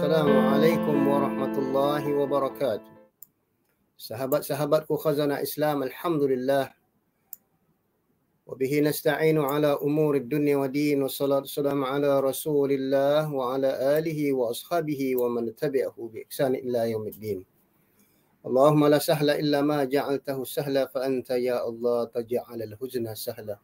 Assalamu alaikum warahmatullahi wabarakatuh. Sahabat-sahabatku khazanah Islam, alhamdulillah. وبه نستعين على أمور الدنيا والدين والصلاة والسلام على رسول الله وعلى آله وأصحابه ومن تبعه بإحسان إلى يوم الدين اللهم لا سهل إلا ما جعلته سهلا فأنت يا الله تجعل الحزن سهلا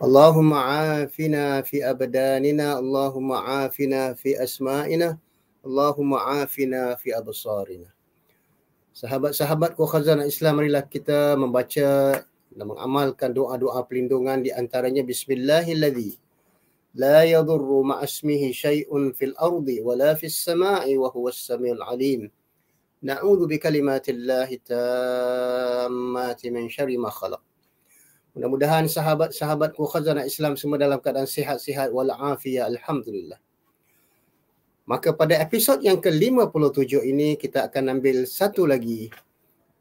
اللهم عافنا في أبداننا اللهم عافنا في أسمائنا Allahumma afina fi absarina. Sahabat-sahabat khazanah Islam marilah kita membaca dan mengamalkan doa-doa pelindungan di antaranya Bismillahilladzi la yadurru ma'asmihi syai'un fil ardi wa la fis sama'i wa huwas samiul alim. Na'udhu bi kalimatillahi tammati min syari ma khalaq. Mudah-mudahan sahabat-sahabatku khazanah Islam semua dalam keadaan sihat-sihat wal afiyah alhamdulillah. Maka pada episod yang ke-57 ini kita akan ambil satu lagi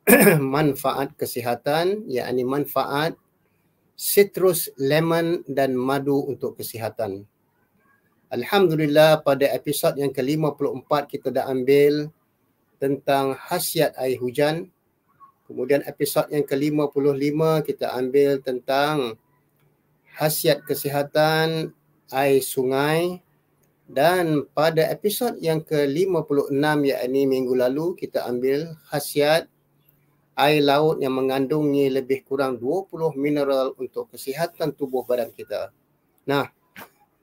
manfaat kesihatan iaitu manfaat citrus lemon dan madu untuk kesihatan. Alhamdulillah pada episod yang ke-54 kita dah ambil tentang khasiat air hujan. Kemudian episod yang ke-55 kita ambil tentang khasiat kesihatan air sungai dan pada episod yang ke-56 yakni minggu lalu kita ambil khasiat air laut yang mengandungi lebih kurang 20 mineral untuk kesihatan tubuh badan kita. Nah,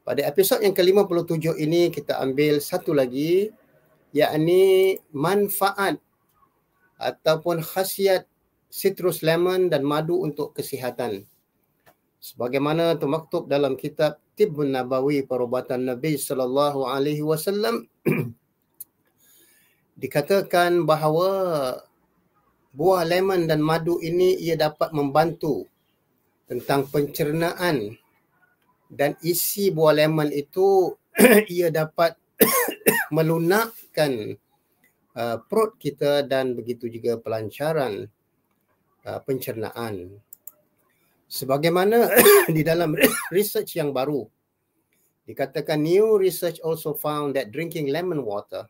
pada episod yang ke-57 ini kita ambil satu lagi yakni manfaat ataupun khasiat citrus lemon dan madu untuk kesihatan sebagaimana termaktub dalam kitab Tibbun Nabawi perubatan Nabi sallallahu alaihi wasallam dikatakan bahawa buah lemon dan madu ini ia dapat membantu tentang pencernaan dan isi buah lemon itu ia dapat melunakkan uh, perut kita dan begitu juga pelancaran uh, pencernaan sebagaimana di dalam research yang baru dikatakan new research also found that drinking lemon water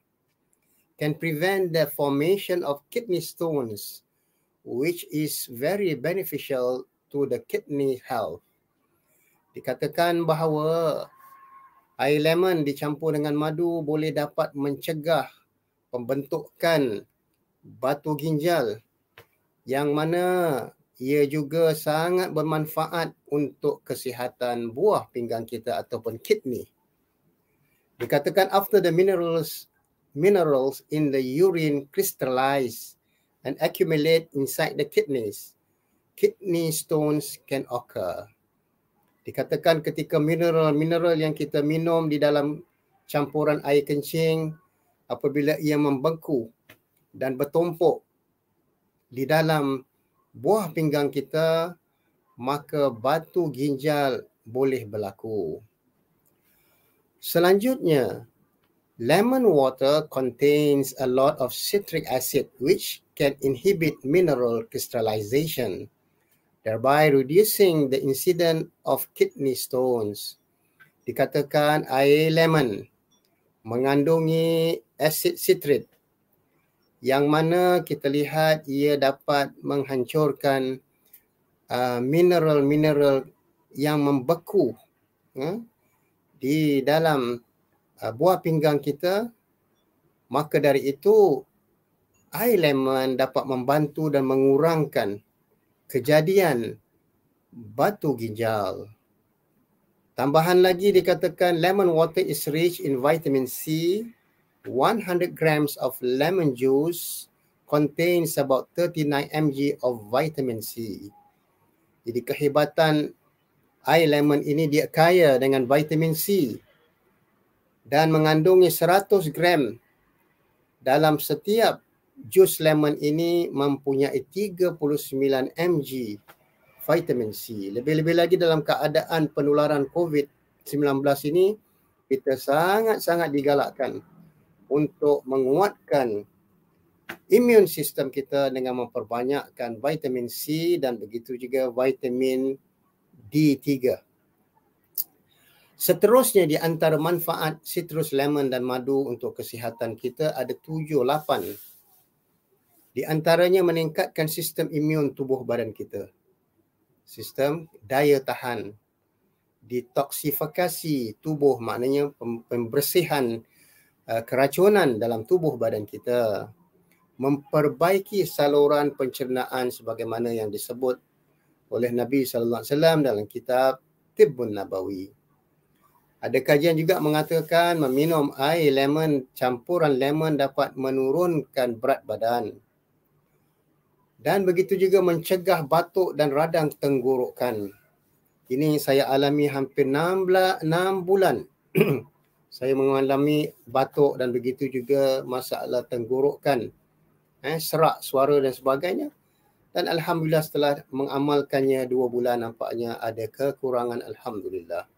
can prevent the formation of kidney stones which is very beneficial to the kidney health dikatakan bahawa air lemon dicampur dengan madu boleh dapat mencegah pembentukan batu ginjal yang mana ia juga sangat bermanfaat untuk kesihatan buah pinggang kita ataupun kidney. Dikatakan after the minerals minerals in the urine crystallize and accumulate inside the kidneys, kidney stones can occur. Dikatakan ketika mineral-mineral yang kita minum di dalam campuran air kencing apabila ia membengku dan bertumpuk di dalam buah pinggang kita, maka batu ginjal boleh berlaku. Selanjutnya, lemon water contains a lot of citric acid which can inhibit mineral crystallization, thereby reducing the incident of kidney stones. Dikatakan air lemon mengandungi asid citrate yang mana kita lihat ia dapat menghancurkan uh, mineral-mineral yang membeku uh, di dalam uh, buah pinggang kita maka dari itu air lemon dapat membantu dan mengurangkan kejadian batu ginjal tambahan lagi dikatakan lemon water is rich in vitamin C 100 grams of lemon juice contains about 39 mg of vitamin C. Jadi kehebatan air lemon ini dia kaya dengan vitamin C dan mengandungi 100 gram dalam setiap jus lemon ini mempunyai 39 mg vitamin C. Lebih-lebih lagi dalam keadaan penularan COVID-19 ini kita sangat-sangat digalakkan untuk menguatkan imun sistem kita dengan memperbanyakkan vitamin C dan begitu juga vitamin D3. Seterusnya di antara manfaat citrus lemon dan madu untuk kesihatan kita ada tujuh lapan. Di antaranya meningkatkan sistem imun tubuh badan kita. Sistem daya tahan. Detoksifikasi tubuh maknanya pembersihan tubuh Eh, keracunan dalam tubuh badan kita memperbaiki saluran pencernaan sebagaimana yang disebut oleh Nabi sallallahu alaihi wasallam dalam kitab Tibbun Nabawi. Ada kajian juga mengatakan meminum air lemon campuran lemon dapat menurunkan berat badan. Dan begitu juga mencegah batuk dan radang tenggorokan. Ini saya alami hampir 6 bulan saya mengalami batuk dan begitu juga masalah tenggorokan eh serak suara dan sebagainya dan alhamdulillah setelah mengamalkannya dua bulan nampaknya ada kekurangan alhamdulillah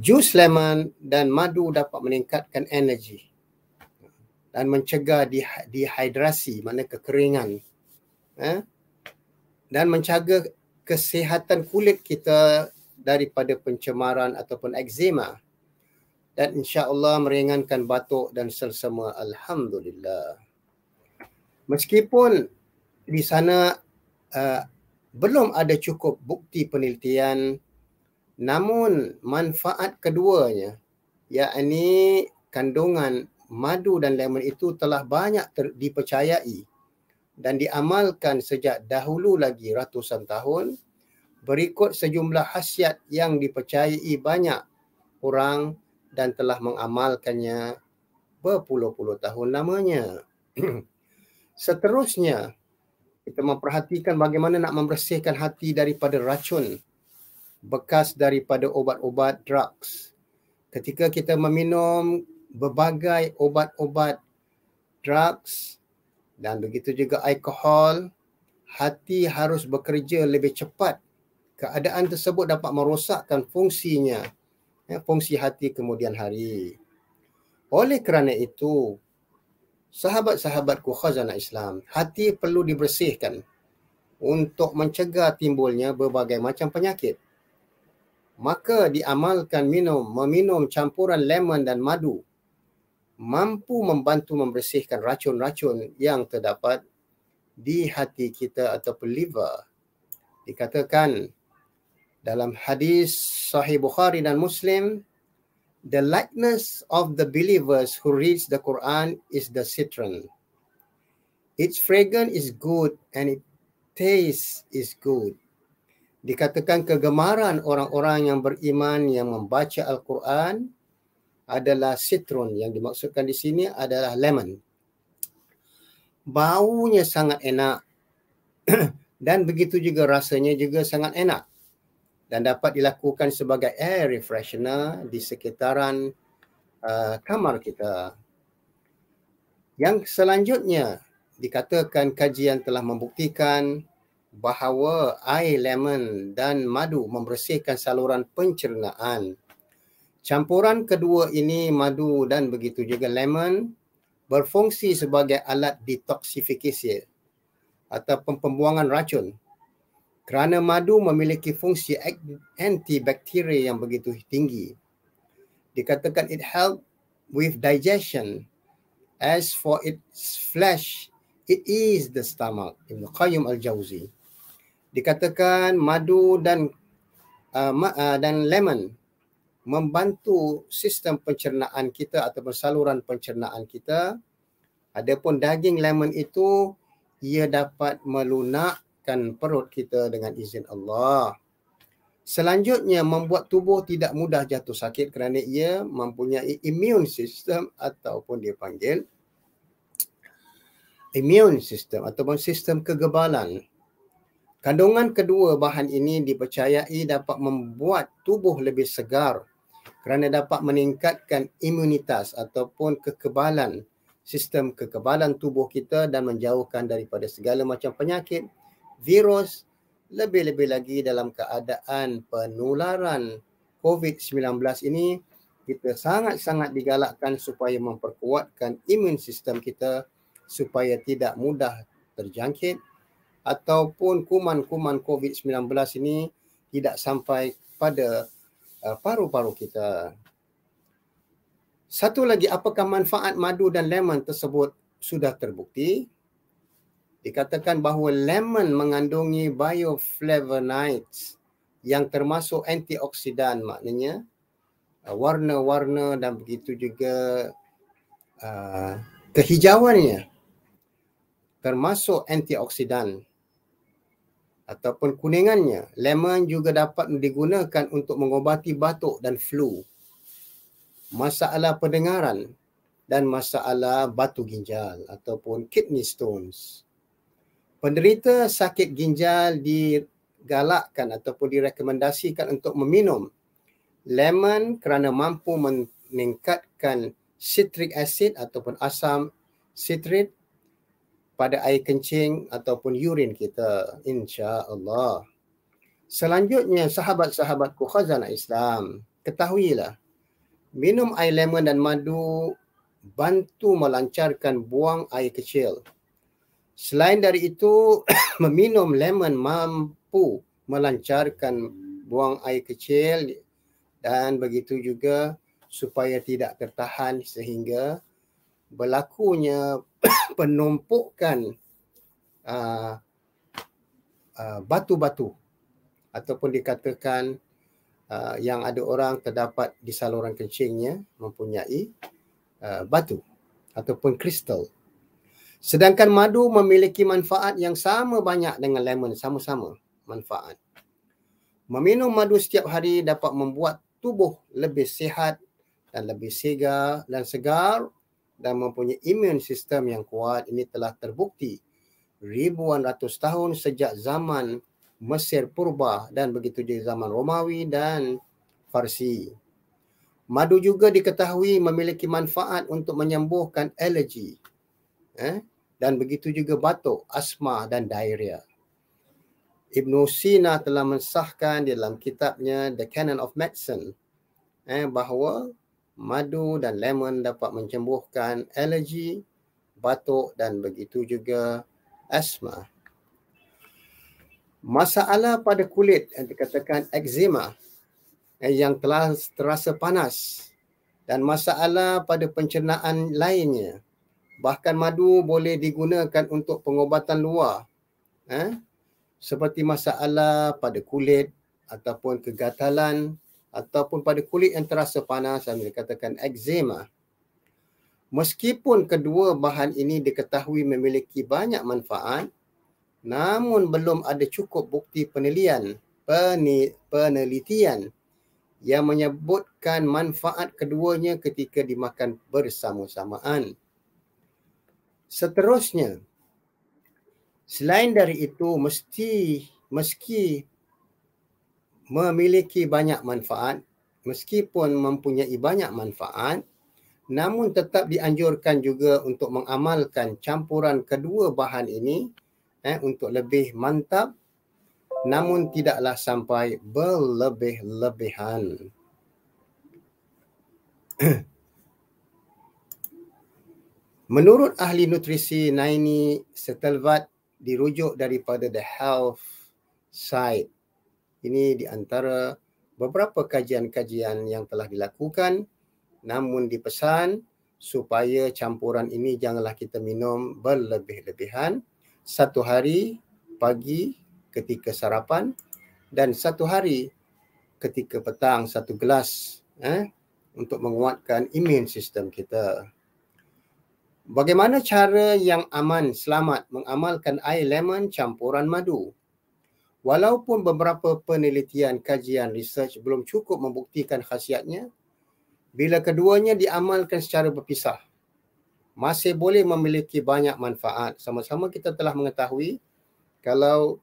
jus lemon dan madu dapat meningkatkan energi dan mencegah dehidrasi mana kekeringan eh dan menjaga kesihatan kulit kita daripada pencemaran ataupun eczema dan insya-Allah meringankan batuk dan selsema alhamdulillah meskipun di sana uh, belum ada cukup bukti penelitian namun manfaat keduanya yakni kandungan madu dan lemon itu telah banyak dipercayai dan diamalkan sejak dahulu lagi ratusan tahun Berikut sejumlah khasiat yang dipercayai banyak orang dan telah mengamalkannya berpuluh-puluh tahun lamanya. Seterusnya, kita memperhatikan bagaimana nak membersihkan hati daripada racun bekas daripada obat-obat drugs. Ketika kita meminum berbagai obat-obat drugs dan begitu juga alkohol, hati harus bekerja lebih cepat keadaan tersebut dapat merosakkan fungsinya ya, fungsi hati kemudian hari oleh kerana itu sahabat-sahabatku khazanah Islam hati perlu dibersihkan untuk mencegah timbulnya berbagai macam penyakit maka diamalkan minum meminum campuran lemon dan madu mampu membantu membersihkan racun-racun yang terdapat di hati kita atau liver dikatakan dalam hadis sahih Bukhari dan Muslim the likeness of the believers who reads the Quran is the citron its fragrance is good and it taste is good dikatakan kegemaran orang-orang yang beriman yang membaca al-Quran adalah citron yang dimaksudkan di sini adalah lemon baunya sangat enak dan begitu juga rasanya juga sangat enak dan dapat dilakukan sebagai air refreshener di sekitaran uh, kamar kita. Yang selanjutnya dikatakan kajian telah membuktikan bahawa air lemon dan madu membersihkan saluran pencernaan. Campuran kedua ini madu dan begitu juga lemon berfungsi sebagai alat detoksifikasi atau pembuangan racun kerana madu memiliki fungsi antibakteria yang begitu tinggi. Dikatakan it help with digestion. As for its flesh, it is the stomach. Ibn Qayyum al-Jawzi. Dikatakan madu dan uh, ma- uh, dan lemon membantu sistem pencernaan kita atau saluran pencernaan kita. Adapun daging lemon itu ia dapat melunak sihatkan perut kita dengan izin Allah. Selanjutnya membuat tubuh tidak mudah jatuh sakit kerana ia mempunyai immune system ataupun dia panggil immune system ataupun sistem kegebalan. Kandungan kedua bahan ini dipercayai dapat membuat tubuh lebih segar kerana dapat meningkatkan imunitas ataupun kekebalan sistem kekebalan tubuh kita dan menjauhkan daripada segala macam penyakit virus lebih-lebih lagi dalam keadaan penularan COVID-19 ini kita sangat-sangat digalakkan supaya memperkuatkan imun sistem kita supaya tidak mudah terjangkit ataupun kuman-kuman COVID-19 ini tidak sampai pada uh, paru-paru kita. Satu lagi apakah manfaat madu dan lemon tersebut sudah terbukti dikatakan bahawa lemon mengandungi bioflavonoids yang termasuk antioksidan maknanya uh, warna-warna dan begitu juga uh, kehijauannya termasuk antioksidan ataupun kuningannya lemon juga dapat digunakan untuk mengobati batuk dan flu masalah pendengaran dan masalah batu ginjal ataupun kidney stones penderita sakit ginjal digalakkan ataupun direkomendasikan untuk meminum lemon kerana mampu meningkatkan citric acid ataupun asam citrate pada air kencing ataupun urin kita insya-Allah. Selanjutnya sahabat-sahabatku khazanah Islam, ketahuilah minum air lemon dan madu bantu melancarkan buang air kecil. Selain dari itu, meminum lemon mampu melancarkan buang air kecil dan begitu juga supaya tidak tertahan sehingga berlakunya penumpukan uh, uh, batu-batu ataupun dikatakan uh, yang ada orang terdapat di saluran kencingnya mempunyai uh, batu ataupun kristal Sedangkan madu memiliki manfaat yang sama banyak dengan lemon, sama-sama manfaat. Meminum madu setiap hari dapat membuat tubuh lebih sihat dan lebih segar dan segar dan mempunyai imun sistem yang kuat ini telah terbukti ribuan ratus tahun sejak zaman Mesir Purba dan begitu juga zaman Romawi dan Farsi. Madu juga diketahui memiliki manfaat untuk menyembuhkan alergi. Eh? dan begitu juga batuk, asma dan diarrhea. Ibn Sina telah mensahkan di dalam kitabnya The Canon of Medicine eh, bahawa madu dan lemon dapat mencembuhkan alergi, batuk dan begitu juga asma. Masalah pada kulit yang dikatakan eczema eh, yang telah terasa panas dan masalah pada pencernaan lainnya Bahkan madu boleh digunakan untuk pengobatan luar. Eh? Seperti masalah pada kulit ataupun kegatalan ataupun pada kulit yang terasa panas dan dikatakan eczema. Meskipun kedua bahan ini diketahui memiliki banyak manfaat, namun belum ada cukup bukti penelian, penelitian yang menyebutkan manfaat keduanya ketika dimakan bersama-samaan. Seterusnya, selain dari itu mesti meski memiliki banyak manfaat, meskipun mempunyai banyak manfaat, namun tetap dianjurkan juga untuk mengamalkan campuran kedua bahan ini eh, untuk lebih mantap namun tidaklah sampai berlebih-lebihan. Menurut ahli nutrisi Naini Setelvat dirujuk daripada The Health side Ini di antara beberapa kajian-kajian yang telah dilakukan namun dipesan supaya campuran ini janganlah kita minum berlebih-lebihan satu hari pagi ketika sarapan dan satu hari ketika petang satu gelas eh, untuk menguatkan imun sistem kita. Bagaimana cara yang aman selamat mengamalkan air lemon campuran madu? Walaupun beberapa penelitian kajian research belum cukup membuktikan khasiatnya, bila keduanya diamalkan secara berpisah, masih boleh memiliki banyak manfaat. Sama-sama kita telah mengetahui kalau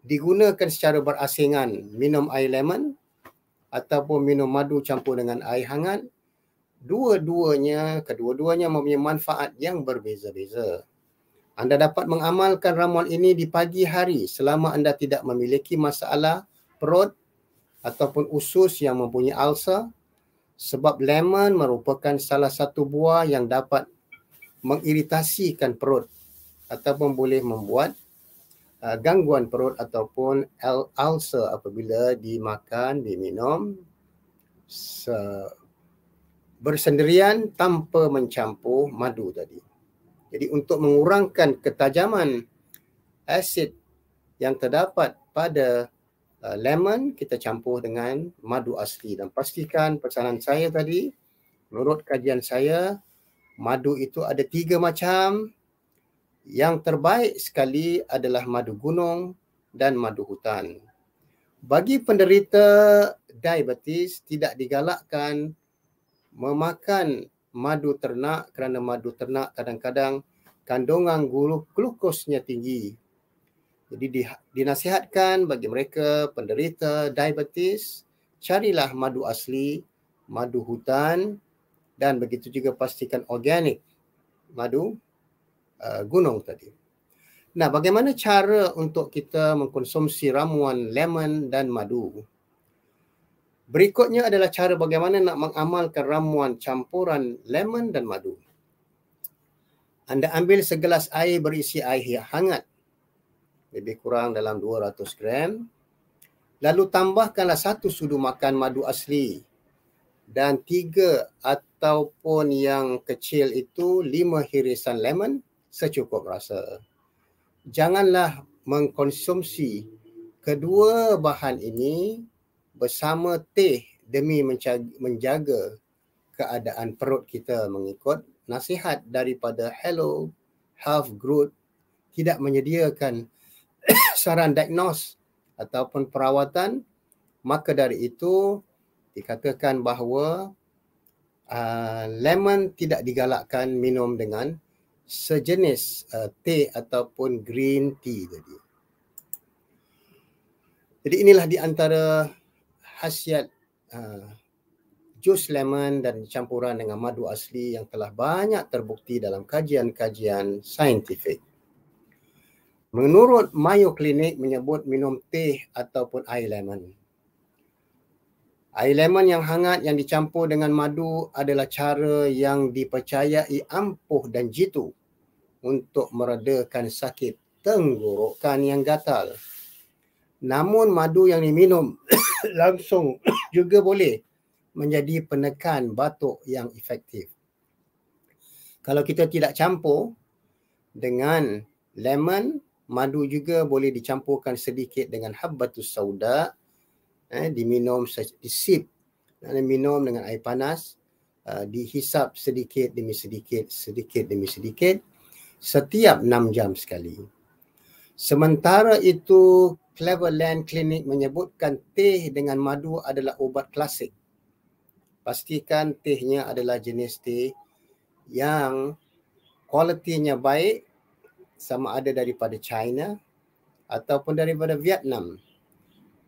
digunakan secara berasingan minum air lemon ataupun minum madu campur dengan air hangat, dua-duanya kedua-duanya mempunyai manfaat yang berbeza-beza. Anda dapat mengamalkan ramuan ini di pagi hari selama anda tidak memiliki masalah perut ataupun usus yang mempunyai ulcer sebab lemon merupakan salah satu buah yang dapat mengiritasikan perut ataupun boleh membuat uh, gangguan perut ataupun ulcer apabila dimakan, diminum bersendirian tanpa mencampur madu tadi. Jadi untuk mengurangkan ketajaman asid yang terdapat pada uh, lemon kita campur dengan madu asli dan pastikan pesanan saya tadi menurut kajian saya madu itu ada tiga macam yang terbaik sekali adalah madu gunung dan madu hutan. Bagi penderita diabetes tidak digalakkan memakan madu ternak kerana madu ternak kadang-kadang kandungan glukosnya tinggi. Jadi dinasihatkan bagi mereka penderita diabetes, carilah madu asli, madu hutan dan begitu juga pastikan organik madu uh, gunung tadi. Nah, bagaimana cara untuk kita mengkonsumsi ramuan lemon dan madu? Berikutnya adalah cara bagaimana nak mengamalkan ramuan campuran lemon dan madu. Anda ambil segelas air berisi air yang hangat. Lebih kurang dalam 200 gram. Lalu tambahkanlah satu sudu makan madu asli. Dan tiga ataupun yang kecil itu lima hirisan lemon secukup rasa. Janganlah mengkonsumsi kedua bahan ini bersama teh demi menjaga keadaan perut kita mengikut nasihat daripada Hello Health Group tidak menyediakan saran diagnos ataupun perawatan maka dari itu dikatakan bahawa uh, lemon tidak digalakkan minum dengan sejenis uh, teh ataupun green tea jadi Jadi inilah di antara khasiat uh, jus lemon dan campuran dengan madu asli yang telah banyak terbukti dalam kajian-kajian saintifik. Menurut Mayo Clinic menyebut minum teh ataupun air lemon. Air lemon yang hangat yang dicampur dengan madu adalah cara yang dipercayai ampuh dan jitu untuk meredakan sakit tenggorokan yang gatal Namun madu yang diminum langsung juga boleh menjadi penekan batuk yang efektif. Kalau kita tidak campur dengan lemon, madu juga boleh dicampurkan sedikit dengan habbatus sauda eh diminum disip dan minum dengan air panas uh, dihisap sedikit demi sedikit sedikit demi sedikit setiap 6 jam sekali. Sementara itu Cleverland Clinic menyebutkan teh dengan madu adalah ubat klasik. Pastikan tehnya adalah jenis teh yang kualitinya baik sama ada daripada China ataupun daripada Vietnam.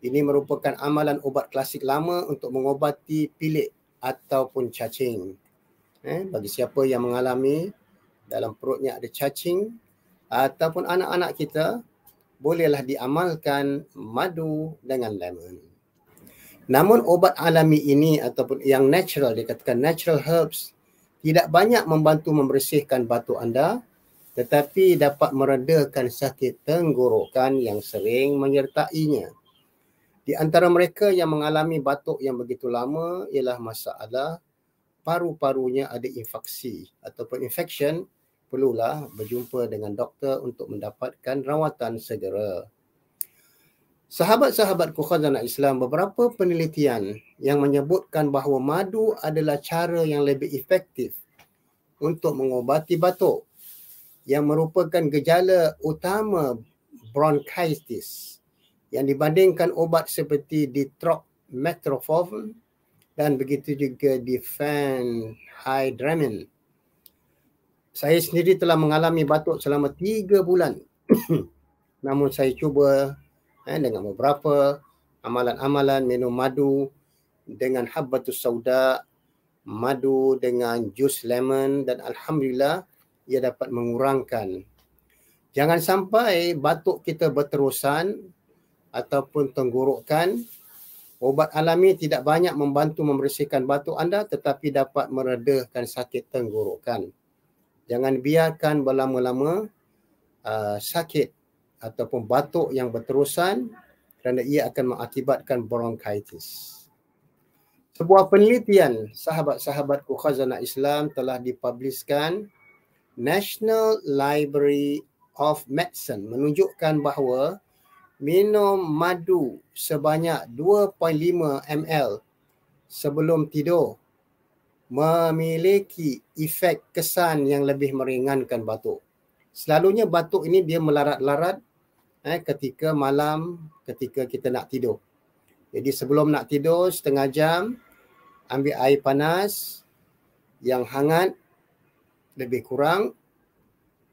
Ini merupakan amalan ubat klasik lama untuk mengobati pilek ataupun cacing. Eh, bagi siapa yang mengalami dalam perutnya ada cacing ataupun anak-anak kita bolehlah diamalkan madu dengan lemon. Namun obat alami ini ataupun yang natural dikatakan natural herbs tidak banyak membantu membersihkan batu anda tetapi dapat meredakan sakit tenggorokan yang sering menyertainya. Di antara mereka yang mengalami batuk yang begitu lama ialah masalah paru-parunya ada infeksi ataupun infection perlulah berjumpa dengan doktor untuk mendapatkan rawatan segera. Sahabat-sahabatku khazanah Islam, beberapa penelitian yang menyebutkan bahawa madu adalah cara yang lebih efektif untuk mengobati batuk yang merupakan gejala utama bronchitis yang dibandingkan obat seperti ditrometoprofen dan begitu juga difenhydramine saya sendiri telah mengalami batuk selama tiga bulan. Namun saya cuba eh, dengan beberapa amalan-amalan minum madu dengan habbatus sauda, madu dengan jus lemon dan alhamdulillah ia dapat mengurangkan. Jangan sampai batuk kita berterusan ataupun tenggorokan. Obat alami tidak banyak membantu membersihkan batuk anda tetapi dapat meredahkan sakit tenggorokan. Jangan biarkan berlama-lama uh, sakit ataupun batuk yang berterusan kerana ia akan mengakibatkan bronchitis. Sebuah penelitian sahabat-sahabatku khazanah Islam telah dipubliskan National Library of Medicine menunjukkan bahawa minum madu sebanyak 2.5 ml sebelum tidur memiliki efek kesan yang lebih meringankan batuk. Selalunya batuk ini dia melarat-larat eh, ketika malam, ketika kita nak tidur. Jadi sebelum nak tidur setengah jam, ambil air panas yang hangat lebih kurang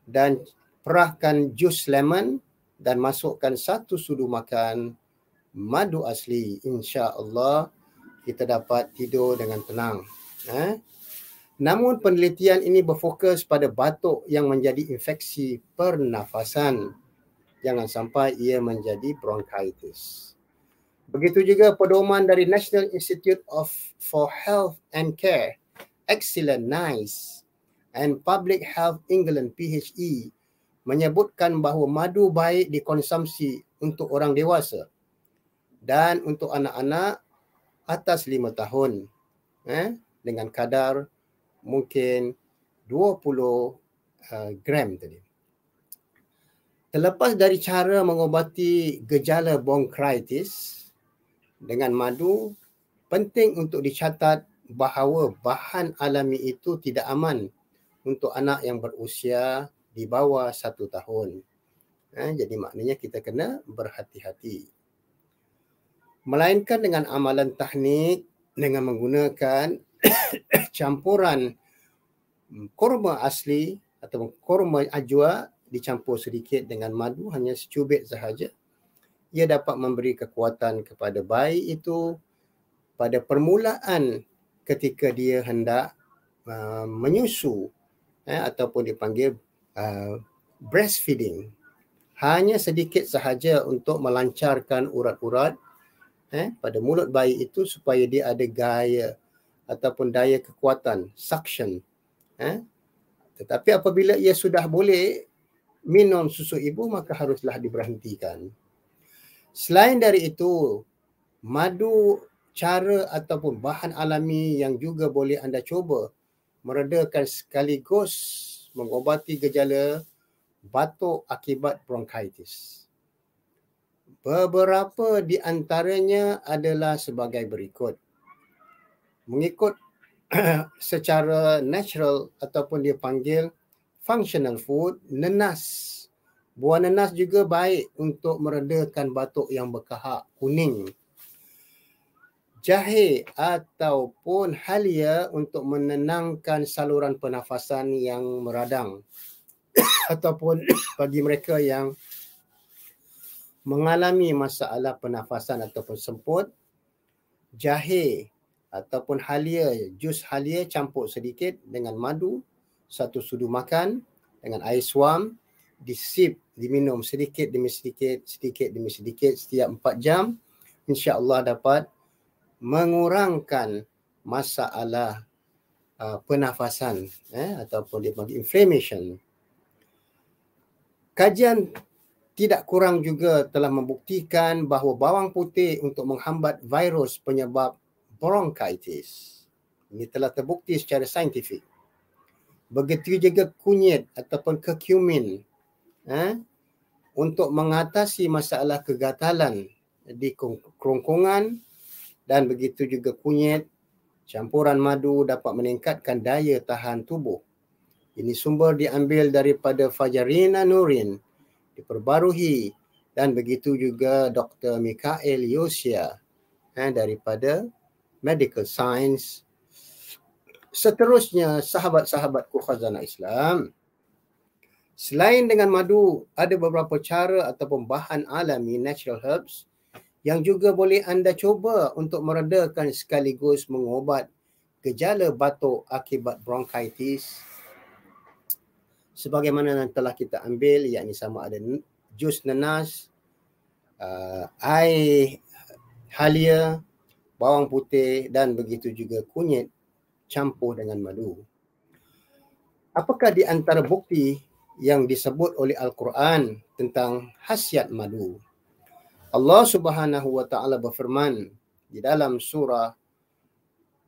dan perahkan jus lemon dan masukkan satu sudu makan madu asli. Insya Allah kita dapat tidur dengan tenang. Eh? Namun penelitian ini berfokus pada batuk yang menjadi infeksi pernafasan. Jangan sampai ia menjadi bronchitis. Begitu juga pedoman dari National Institute of for Health and Care, Excellent Nice and Public Health England PHE menyebutkan bahawa madu baik dikonsumsi untuk orang dewasa dan untuk anak-anak atas lima tahun. Eh? dengan kadar mungkin 20 uh, eh, gram tadi. Terlepas dari cara mengobati gejala bronchitis dengan madu, penting untuk dicatat bahawa bahan alami itu tidak aman untuk anak yang berusia di bawah satu tahun. Eh, jadi maknanya kita kena berhati-hati. Melainkan dengan amalan teknik dengan menggunakan campuran kurma asli atau kurma ajwa dicampur sedikit dengan madu hanya secubit sahaja ia dapat memberi kekuatan kepada bayi itu pada permulaan ketika dia hendak uh, menyusu eh, ataupun dipanggil uh, breastfeeding hanya sedikit sahaja untuk melancarkan urat-urat eh, pada mulut bayi itu supaya dia ada gaya ataupun daya kekuatan suction eh tetapi apabila ia sudah boleh minum susu ibu maka haruslah diberhentikan selain dari itu madu cara ataupun bahan alami yang juga boleh anda cuba meredakan sekaligus mengobati gejala batuk akibat bronkitis beberapa di antaranya adalah sebagai berikut mengikut secara natural ataupun dia panggil functional food, nenas. Buah nenas juga baik untuk meredakan batuk yang berkahak kuning. Jahe ataupun halia untuk menenangkan saluran pernafasan yang meradang. ataupun bagi mereka yang mengalami masalah pernafasan ataupun semput, jahe ataupun halia, jus halia campur sedikit dengan madu, satu sudu makan dengan air suam, disip, diminum sedikit demi sedikit, sedikit demi sedikit setiap empat jam, insya Allah dapat mengurangkan masalah uh, penafasan eh, ataupun dia panggil inflammation. Kajian tidak kurang juga telah membuktikan bahawa bawang putih untuk menghambat virus penyebab bronchitis. Ini telah terbukti secara saintifik. Begitu juga kunyit ataupun kekumin eh, ha? untuk mengatasi masalah kegatalan di kerongkongan dan begitu juga kunyit campuran madu dapat meningkatkan daya tahan tubuh. Ini sumber diambil daripada Fajarina Nurin diperbarui dan begitu juga Dr. Mikael Yosia eh, daripada medical science. Seterusnya, sahabat-sahabatku khazanah Islam, selain dengan madu, ada beberapa cara ataupun bahan alami, natural herbs, yang juga boleh anda cuba untuk meredakan sekaligus mengobat gejala batuk akibat bronchitis sebagaimana yang telah kita ambil yakni sama ada jus nenas uh, air halia bawang putih dan begitu juga kunyit campur dengan madu. Apakah di antara bukti yang disebut oleh Al-Quran tentang khasiat madu? Allah Subhanahu wa taala berfirman di dalam surah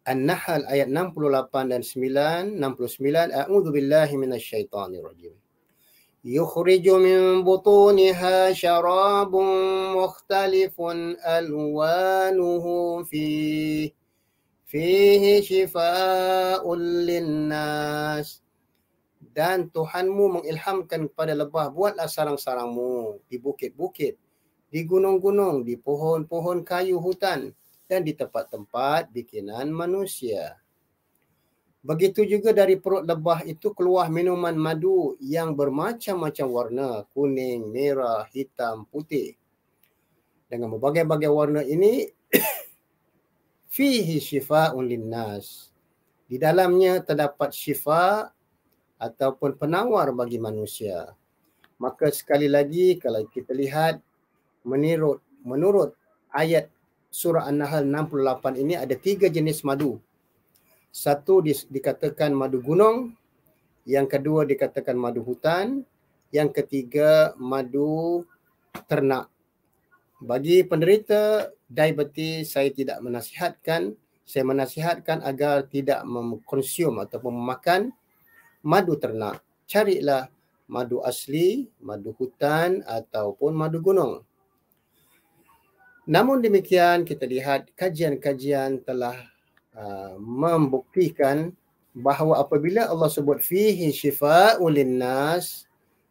An-Nahl ayat 68 dan 9, 69 A'udzu billahi minasyaitonir rajim. يخرج من بطونها شراب مختلف الوانه فيه فيه شفاء للناس dan Tuhanmu mengilhamkan kepada lebah buatlah sarang-sarangmu di bukit-bukit di gunung-gunung di pohon-pohon kayu hutan dan di tempat-tempat bikinan manusia Begitu juga dari perut lebah itu keluar minuman madu yang bermacam-macam warna kuning, merah, hitam, putih. Dengan berbagai-bagai warna ini, fihi syifa unlin Di dalamnya terdapat syifa ataupun penawar bagi manusia. Maka sekali lagi kalau kita lihat menurut menurut ayat surah An-Nahl 68 ini ada tiga jenis madu satu di, dikatakan madu gunung, yang kedua dikatakan madu hutan, yang ketiga madu ternak. Bagi penderita diabetes, saya tidak menasihatkan, saya menasihatkan agar tidak mengkonsum ataupun memakan madu ternak. Carilah madu asli, madu hutan ataupun madu gunung. Namun demikian kita lihat kajian-kajian telah Ah, membuktikan bahawa apabila Allah sebut fihi shifaa'ul linnas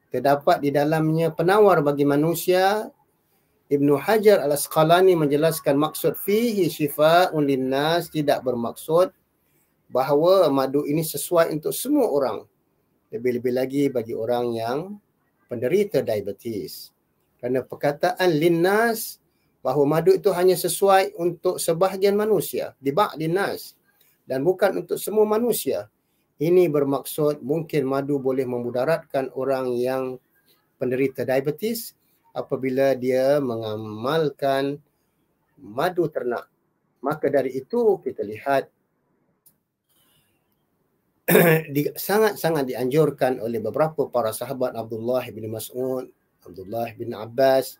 terdapat di dalamnya penawar bagi manusia Ibnu Hajar Al-Asqalani menjelaskan maksud fihi shifaa'ul linnas tidak bermaksud bahawa madu ini sesuai untuk semua orang lebih-lebih lagi bagi orang yang penderita diabetes kerana perkataan linnas bahawa madu itu hanya sesuai untuk sebahagian manusia di ba'd nas dan bukan untuk semua manusia ini bermaksud mungkin madu boleh memudaratkan orang yang penderita diabetes apabila dia mengamalkan madu ternak maka dari itu kita lihat sangat-sangat dianjurkan oleh beberapa para sahabat Abdullah bin Mas'ud, Abdullah bin Abbas,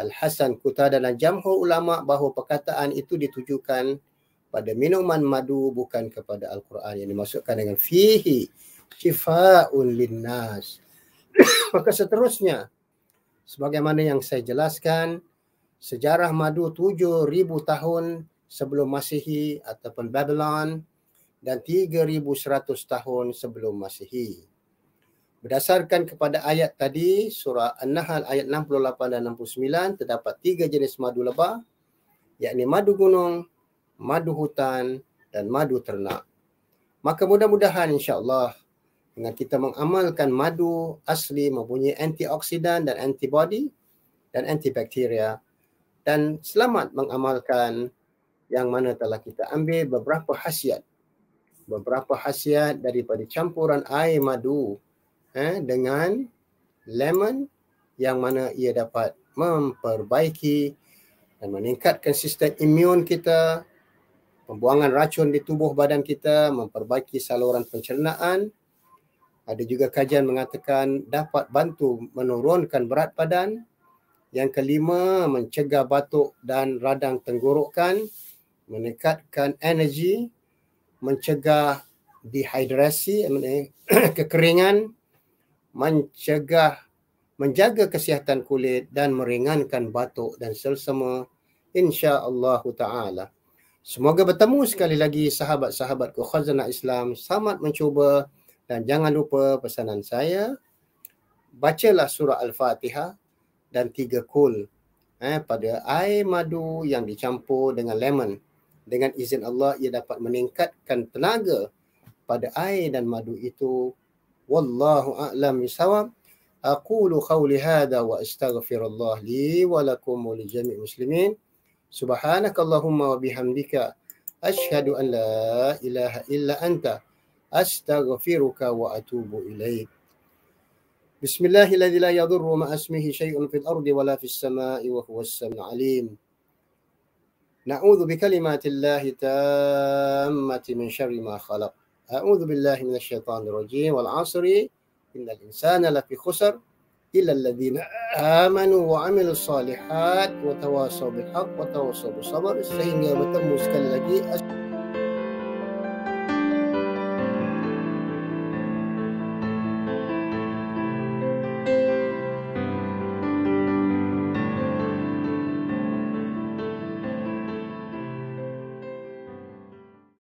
Al-Hasan Qutada dan jamhur ulama bahawa perkataan itu ditujukan pada minuman madu bukan kepada Al-Quran yang dimasukkan dengan fihi shifaun linnas. Maka seterusnya sebagaimana yang saya jelaskan sejarah madu 7000 tahun sebelum Masihi ataupun Babylon dan 3100 tahun sebelum Masihi. Berdasarkan kepada ayat tadi surah An-Nahl ayat 68 dan 69 terdapat tiga jenis madu lebah yakni madu gunung, madu hutan dan madu ternak. Maka mudah-mudahan insyaallah dengan kita mengamalkan madu asli mempunyai antioksidan dan antibody dan antibakteria dan selamat mengamalkan yang mana telah kita ambil beberapa khasiat beberapa khasiat daripada campuran air madu eh, dengan lemon yang mana ia dapat memperbaiki dan meningkatkan sistem imun kita, pembuangan racun di tubuh badan kita, memperbaiki saluran pencernaan. Ada juga kajian mengatakan dapat bantu menurunkan berat badan. Yang kelima, mencegah batuk dan radang tenggorokan, meningkatkan energi, mencegah dehidrasi, eh, kekeringan, mencegah menjaga kesihatan kulit dan meringankan batuk dan selsema insya-Allah taala. Semoga bertemu sekali lagi sahabat-sahabatku Khazanah Islam. Selamat mencuba dan jangan lupa pesanan saya bacalah surah Al-Fatihah dan tiga kul eh, pada air madu yang dicampur dengan lemon. Dengan izin Allah ia dapat meningkatkan tenaga pada air dan madu itu والله أعلم سوى أقول قولي هذا وأستغفر الله لي ولكم ولجميع المسلمين سبحانك اللهم وبحمدك أشهد أن لا إله إلا أنت أستغفرك وأتوب إليك بسم الله الذي لا يضر مع اسمه شيء في الأرض ولا في السماء وهو السميع العليم نعوذ بكلمات الله تامة من شر ما خلق أعوذ بالله من الشيطان الرجيم والعصر إن الإنسان لفي خسر إلا الذين آمنوا وعملوا الصالحات وتواصوا بالحق وتواصوا بالصبر يوم bertemu sekali lagi